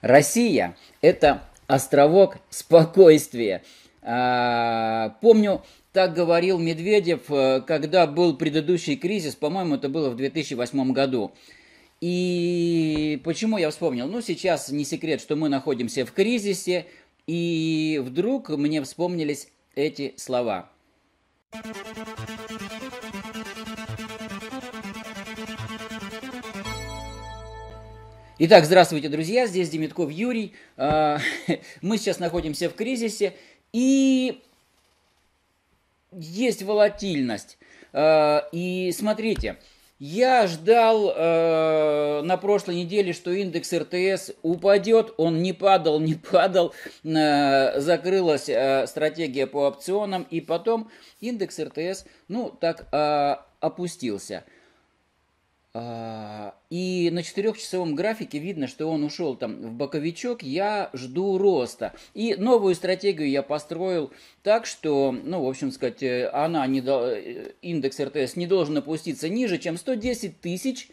Россия – это островок спокойствия. А, помню, так говорил Медведев, э, когда был предыдущий кризис, по-моему, это было в 2008 году. И почему я вспомнил? Ну, сейчас не секрет, что мы находимся в кризисе, и вдруг мне вспомнились эти слова. Thank you. Итак, здравствуйте, друзья, здесь Демитков Юрий. А, мы сейчас находимся в кризисе, и есть волатильность. А, и смотрите, я ждал а, на прошлой неделе, что индекс РТС упадет. Он не падал, не падал. закрылась стратегия по опционам. И потом индекс РТС, ну, так опустился. А, и на четырехчасовом графике видно, что он ушел там в боковичок, я жду роста. И новую стратегию я построил так, что, ну, в общем сказать, э, она не до... Э, индекс РТС не должен опуститься ниже, чем 110 тысяч,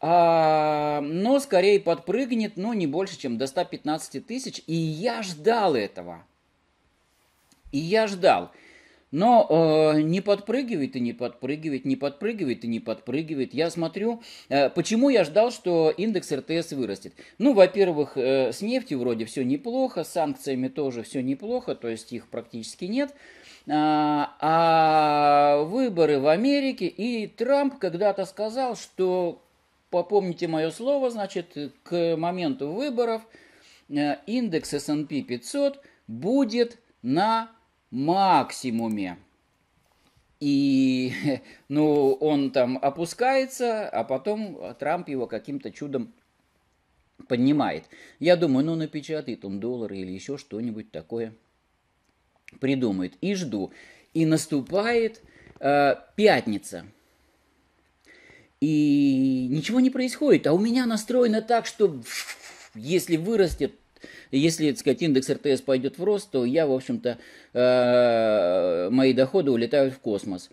а... но скорее подпрыгнет, но не больше, чем до 115 тысяч. И я ждал этого. И я ждал. Но э, не подпрыгивает и не подпрыгивает, не подпрыгивает и не подпрыгивает. Я смотрю, э, почему я ждал, что индекс РТС вырастет. Ну, во-первых, э, с нефтью вроде все неплохо, с санкциями тоже все неплохо, то есть их практически нет. А, а выборы в Америке, и Трамп когда-то сказал, что, попомните мое слово, значит, к моменту выборов э, индекс S&P 500 будет на максимуме. И, ну, он там опускается, а потом Трамп его каким-то чудом поднимает. Я думаю, ну, напечатает он доллары или еще что-нибудь такое придумает. И жду. И наступает э, пятница. И ничего не происходит. А у меня настроено так, что если вырастет если, так сказать, индекс РТС пойдет в рост, то я, в общем-то, э, мои доходы улетают в космос.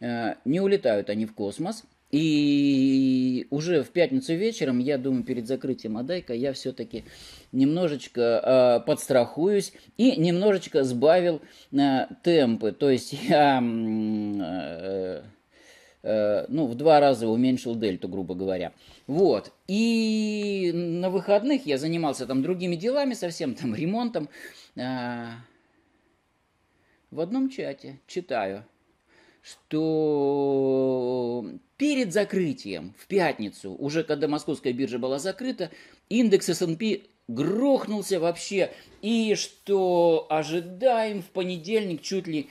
Э, не улетают они в космос, и уже в пятницу вечером, я думаю, перед закрытием Адайка, я все-таки немножечко э, подстрахуюсь и немножечко сбавил э, темпы. То есть я... Э, Э, ну, в два раза уменьшил дельту, грубо говоря. Вот. И на выходных я занимался там другими делами совсем, там, ремонтом. А, в одном чате читаю, что перед закрытием в пятницу, уже когда московская биржа была закрыта, индекс S&P грохнулся вообще, и что ожидаем в понедельник чуть ли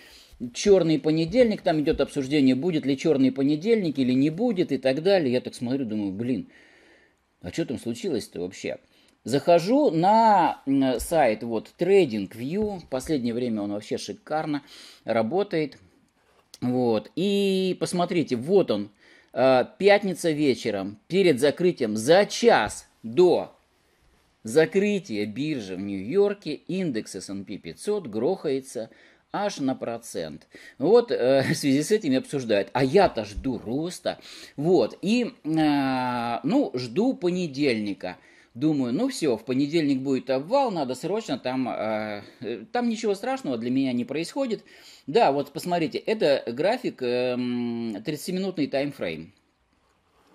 черный понедельник, там идет обсуждение, будет ли черный понедельник или не будет и так далее. Я так смотрю, думаю, блин, а что там случилось-то вообще? Захожу на сайт вот TradingView, в последнее время он вообще шикарно работает. Вот, и посмотрите, вот он, э, пятница вечером, перед закрытием, за час до закрытия биржи в Нью-Йорке, индекс S&P 500 грохается аж на процент. Вот э, в связи с этим обсуждают. А я-то жду роста. Вот. И, э, ну, жду понедельника. Думаю, ну все, в понедельник будет обвал, надо срочно, там, э, э, там ничего страшного для меня не происходит. Да, вот посмотрите, это график э, эм, 30-минутный таймфрейм.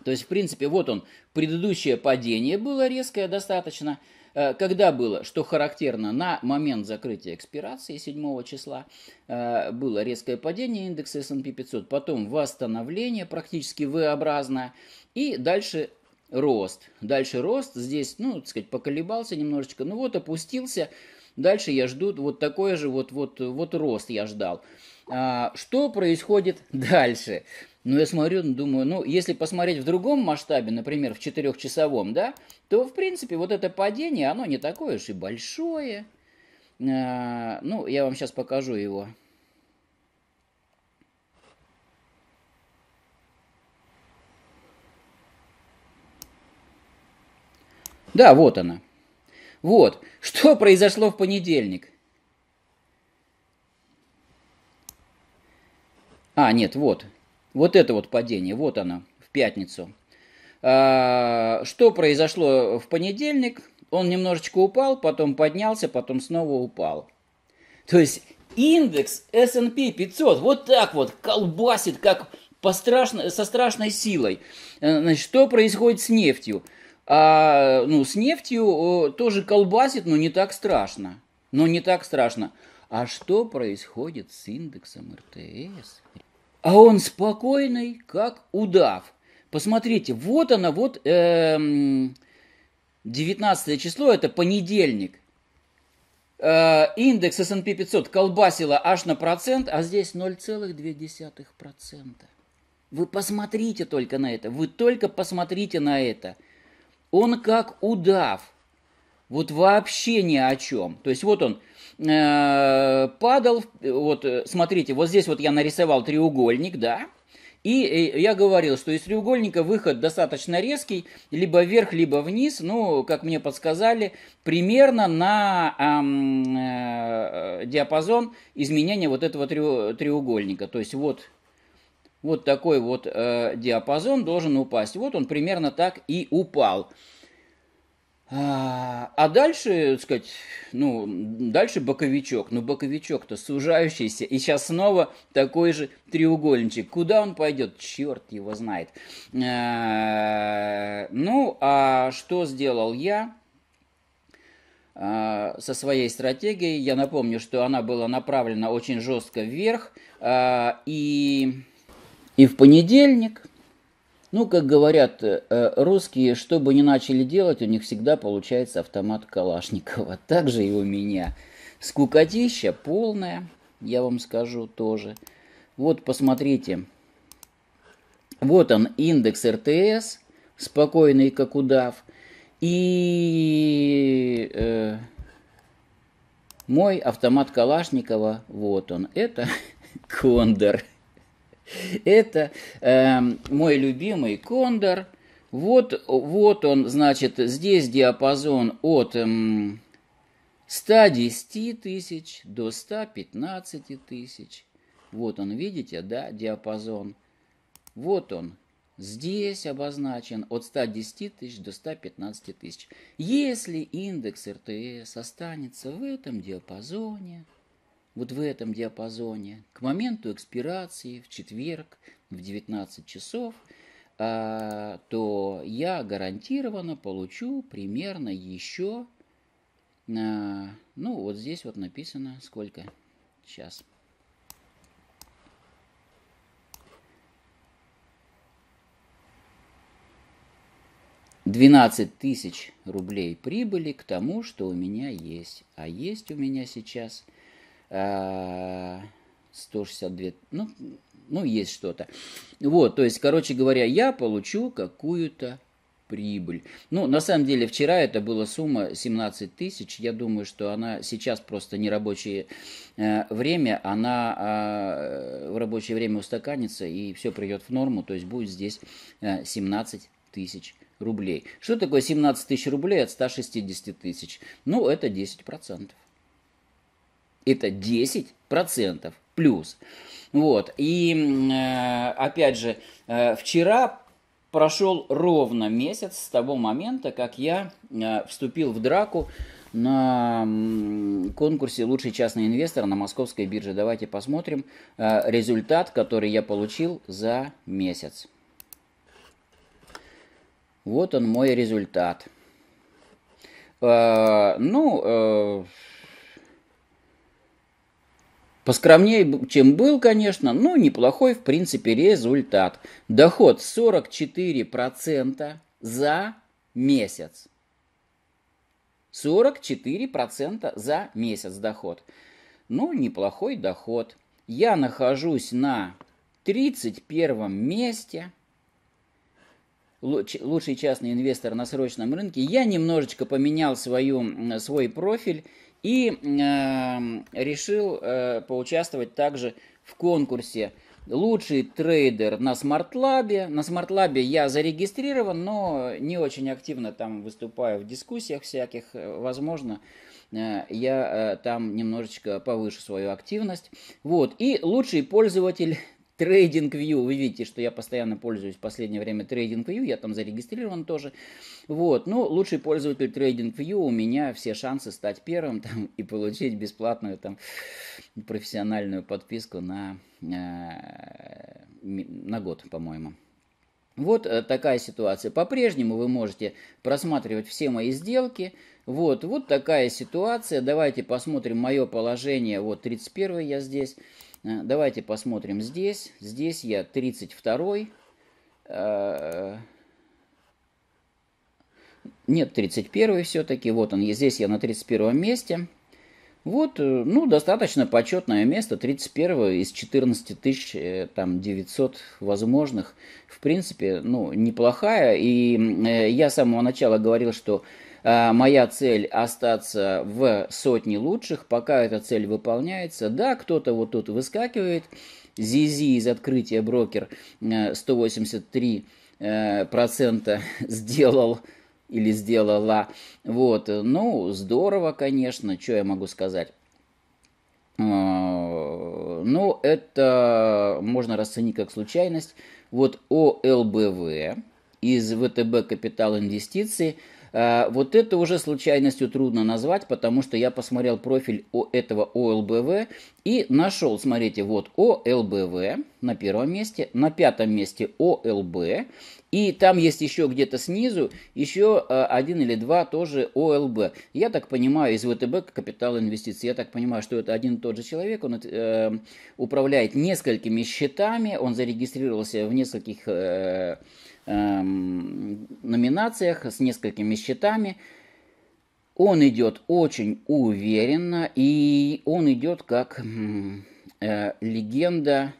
То есть, в принципе, вот он, предыдущее падение было резкое достаточно, э, когда было, что характерно, на момент закрытия экспирации 7 числа э, было резкое падение индекса S&P 500, потом восстановление практически V-образное, и дальше рост. Дальше рост здесь, ну, так сказать, поколебался немножечко, ну вот опустился, дальше я жду вот такой же вот, вот, вот рост я ждал а, что происходит дальше. Но ну, я смотрю, думаю, ну, если посмотреть в другом масштабе, например, в четырехчасовом, да, то, в принципе, вот это падение, оно не такое уж и большое. А, ну, я вам сейчас покажу его. Да, вот она. Вот. Что произошло в понедельник? А, нет, вот. Вот это вот падение, вот оно, в пятницу. А, что произошло в понедельник? Он немножечко упал, потом поднялся, потом снова упал. То есть индекс S&P 500 вот так вот колбасит, как по страшно, со страшной силой. Э, значит, что происходит с нефтью? А, ну, с нефтью тоже колбасит, но не так страшно. Но не так страшно. А что происходит с индексом РТС? А он спокойный, как удав. Посмотрите, вот она, вот э, эм, 19 число, это понедельник. Э, индекс S&P 500 колбасила аж на процент, а здесь 0,2%. Вы посмотрите только на это, вы только посмотрите на это. Он как удав. Вот вообще ни о чем. То есть вот он э, падал, вот э, смотрите, вот здесь вот я нарисовал треугольник, да, и э, я говорил, что из треугольника выход достаточно резкий, либо вверх, либо вниз, ну, как мне подсказали, примерно на эм, э, диапазон изменения вот этого треугольника. То есть вот, вот такой вот э, диапазон должен упасть. Вот он примерно так и упал. А, а дальше, так сказать, ну, дальше боковичок. но ну, боковичок-то сужающийся. И сейчас снова такой же треугольничек. Куда он пойдет? Черт его знает. А, ну, а что сделал я? А, со своей стратегией. Я напомню, что она была направлена очень жестко вверх. И, и в понедельник, ну, как говорят э, русские, что бы ни начали делать, у них всегда получается автомат Калашникова. Также и у меня. Скукотища полная, я вам скажу тоже. Вот, посмотрите. Вот он, индекс РТС, спокойный, как удав. И э, мой автомат Калашникова, вот он. Это Кондор. Это э, мой любимый кондор. Вот, вот он, значит, здесь диапазон от э, эм, 110 тысяч до 115 тысяч. Вот он, видите, да, диапазон. Вот он, здесь обозначен от 110 тысяч до 115 тысяч. Если индекс РТС останется в этом диапазоне, вот в этом диапазоне, к моменту экспирации в четверг в 19 часов, а, то я гарантированно получу примерно еще, а, ну вот здесь вот написано сколько, сейчас. Двенадцать тысяч рублей прибыли к тому, что у меня есть. А есть у меня сейчас 162, э, ну, ну есть что-то. Вот, то есть, короче говоря, я получу какую-то прибыль. Ну, на самом деле, вчера это была сумма 17 тысяч. Я думаю, что она сейчас просто не рабочее э, время, она э, в рабочее время устаканится и все придет в норму, то есть будет здесь э, 17 тысяч рублей. Что такое 17 тысяч рублей от 160 тысяч? Ну, это 10%. процентов это 10% плюс. Вот. И э, опять же, э, вчера прошел ровно месяц с того момента, как я э, вступил в драку на конкурсе «Лучший частный инвестор» на московской бирже. Давайте посмотрим результат, который я получил за месяц. Вот он мой результат. Ну, Поскромнее, чем был, конечно, но неплохой, в принципе, результат. Доход 44% за месяц. 44% за месяц доход. Ну, неплохой доход. Я нахожусь на 31 месте. Лучший частный инвестор на срочном рынке. Я немножечко поменял свою, свой профиль и э, решил э, поучаствовать также в конкурсе лучший трейдер на SmartLab. На SmartLab я зарегистрирован, но не очень активно там выступаю в дискуссиях всяких. Э, возможно, э, я э, там немножечко повышу свою активность. Вот. И лучший пользователь Trading View, вы видите, что я постоянно пользуюсь в последнее время Trading View, я там зарегистрирован тоже. Вот, ну, лучший пользователь Trading View, у меня все шансы стать первым там и получить бесплатную там профессиональную подписку на, э, на год, по-моему. Вот э, такая ситуация. По-прежнему вы можете просматривать все мои сделки. Вот, вот такая ситуация. Давайте посмотрим мое положение. Вот 31 я здесь. Э, давайте посмотрим здесь. Здесь я 32-й. Э, нет, 31-й все-таки. Вот он, здесь я на 31 месте. Вот, э, ну, достаточно почетное место, 31 из 14 тысяч, там, 900 возможных. В принципе, ну, неплохая. И я с самого начала говорил, что а, моя цель остаться в сотне лучших, пока эта цель выполняется. Да, кто-то вот тут выскакивает, Зизи из открытия брокер 183 э, э, процента сделал или сделала. Вот, ну, здорово, конечно, что я могу сказать. А, ну, это можно расценить как случайность. Вот ОЛБВ из ВТБ Капитал инвестиции Э, вот это уже случайностью трудно назвать, потому что я посмотрел профиль этого ОЛБВ и нашел, смотрите, вот ОЛБВ на первом месте, на пятом месте ОЛБ, и там есть еще где-то снизу, еще э, один или два тоже ОЛБ. Я так понимаю, из ВТБ капитал инвестиций, я так понимаю, что это один и тот же человек, он э, управляет несколькими счетами, он зарегистрировался в нескольких э, э, номинациях с несколькими счетами, он идет очень уверенно, и он идет как э, легенда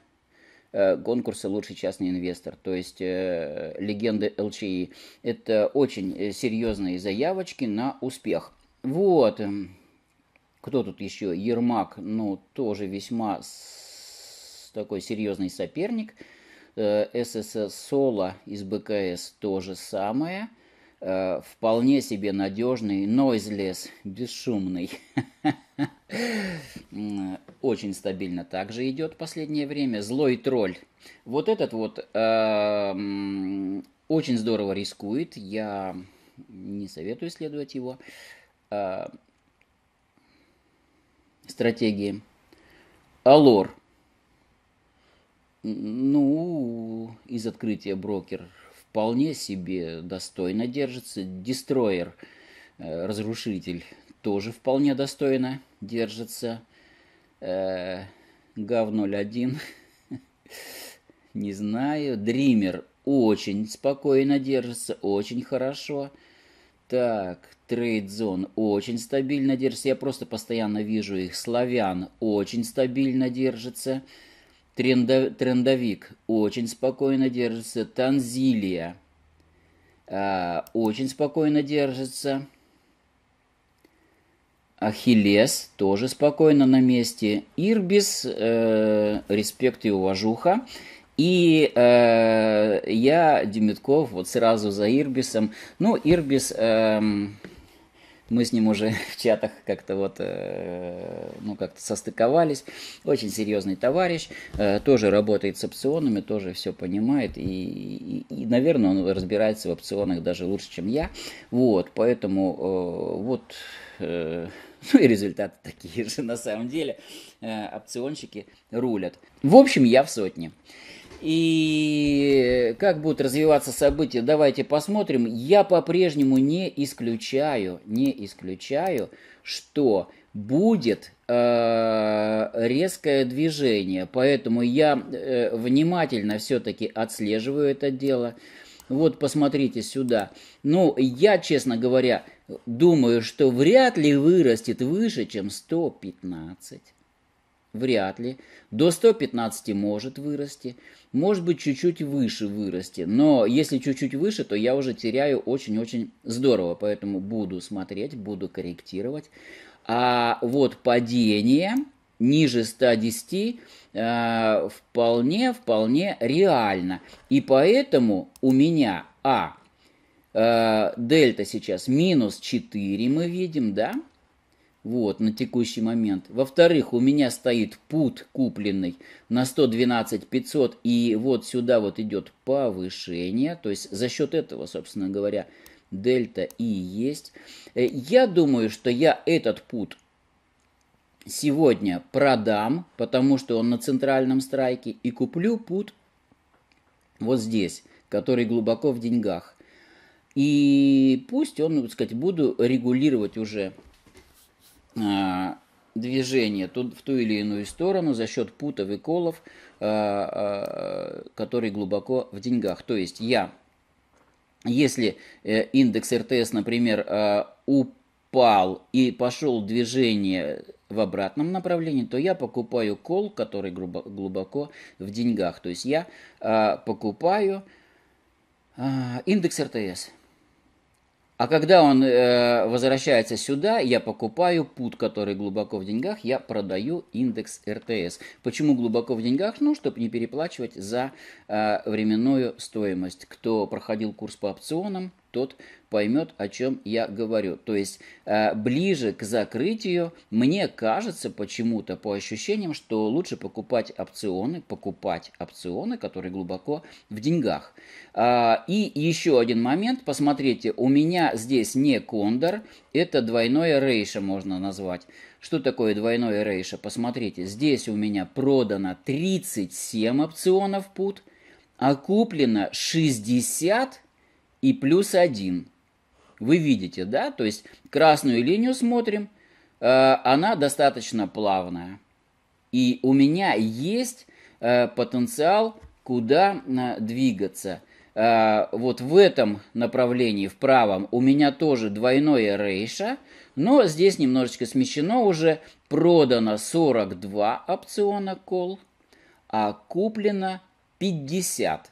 э, конкурса «Лучший частный инвестор», то есть э, легенды ЛЧИ. Это очень э, серьезные заявочки на успех. Вот. Эм, кто тут еще? Ермак, ну, тоже весьма с... такой серьезный соперник. ССС э, Соло из БКС тоже же самое – Э, вполне себе надежный, но из лес бесшумный. Очень стабильно также идет последнее время. Злой тролль. Вот этот вот э, очень здорово рискует. Я не советую следовать его э, стратегии. Алор. Ну, из открытия брокер вполне себе достойно держится. Дестройер, э, разрушитель, тоже вполне достойно держится. Э, ГАВ-01, не знаю. Дример очень спокойно держится, очень хорошо. Так, трейдзон очень стабильно держится. Я просто постоянно вижу их. Славян очень стабильно держится. Трендо, трендовик очень спокойно держится. Танзилия э, очень спокойно держится. Ахиллес тоже спокойно на месте. Ирбис, э, респект и уважуха. И э, я, Демитков, вот сразу за Ирбисом. Ну, Ирбис... Э, мы с ним уже в чатах как-то вот, э, ну, как-то состыковались. Очень серьезный товарищ, э, тоже работает с опционами, тоже все понимает. И, и, и наверное, он разбирается в опционах даже лучше, чем я. Вот, поэтому э, вот... Ну и результаты такие же на самом деле. Опционщики рулят. В общем, я в сотне. И как будут развиваться события, давайте посмотрим. Я по-прежнему не исключаю, не исключаю, что будет э, резкое движение. Поэтому я э, внимательно все-таки отслеживаю это дело. Вот посмотрите сюда. Ну, я, честно говоря, думаю, что вряд ли вырастет выше, чем 115. Вряд ли. До 115 может вырасти. Может быть, чуть-чуть выше вырасти. Но если чуть-чуть выше, то я уже теряю очень-очень здорово. Поэтому буду смотреть, буду корректировать. А вот падение ниже 110 э, вполне, вполне реально. И поэтому у меня А. Э, дельта сейчас минус 4 мы видим, да? Вот, на текущий момент. Во-вторых, у меня стоит пут купленный на 112 500, и вот сюда вот идет повышение, то есть за счет этого, собственно говоря, дельта и есть. Э, я думаю, что я этот пут сегодня продам, потому что он на центральном страйке, и куплю пут вот здесь, который глубоко в деньгах. И пусть он, так сказать, буду регулировать уже Э, движение в ту или иную сторону за счет путов и колов, э, э, которые глубоко в деньгах. То есть я, если индекс РТС, например, упал и пошел движение в обратном направлении, то я покупаю кол, который глубоко в деньгах. То есть я покупаю индекс РТС. А когда он э, возвращается сюда, я покупаю пут, который глубоко в деньгах, я продаю индекс РТС. Почему глубоко в деньгах? Ну, чтобы не переплачивать за э, временную стоимость. Кто проходил курс по опционам, тот поймет, о чем я говорю. То есть э, ближе к закрытию, мне кажется почему-то по ощущениям, что лучше покупать опционы, покупать опционы, которые глубоко в деньгах. А, и еще один момент, посмотрите, у меня здесь не кондор, это двойное рейша можно назвать. Что такое двойное рейша? Посмотрите, здесь у меня продано 37 опционов пут, а куплено 60 и плюс 1. Вы видите, да? То есть красную линию смотрим, э, она достаточно плавная. И у меня есть э, потенциал, куда э, двигаться. Вот в этом направлении, в правом, у меня тоже двойное рейша, но здесь немножечко смещено уже. Продано 42 опциона кол, а куплено 50.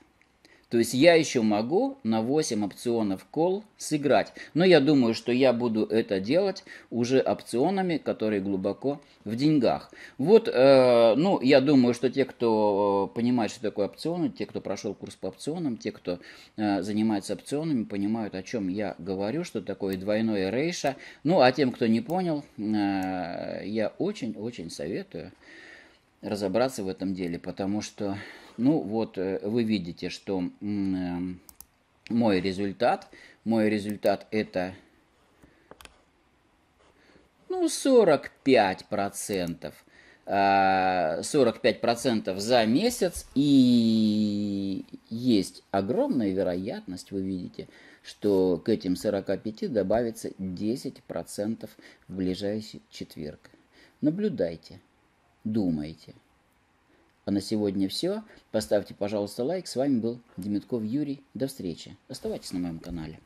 То есть я еще могу на 8 опционов кол сыграть. Но я думаю, что я буду это делать уже опционами, которые глубоко в деньгах. Вот, э, ну, я думаю, что те, кто э, понимает, что такое опционы, те, кто прошел курс по опционам, те, кто э, занимается опционами, понимают, о чем я говорю, что такое двойное рейша. Ну, а тем, кто не понял, э, я очень-очень советую разобраться в этом деле, потому что ну вот э, вы видите, что э, мой результат, мой результат это ну 45 процентов. 45% а, процентов за месяц, и есть огромная вероятность, вы видите, что к этим 45 добавится 10% процентов в ближайший четверг. Наблюдайте, думайте. А на сегодня все. Поставьте, пожалуйста, лайк. С вами был Демятков Юрий. До встречи. Оставайтесь на моем канале.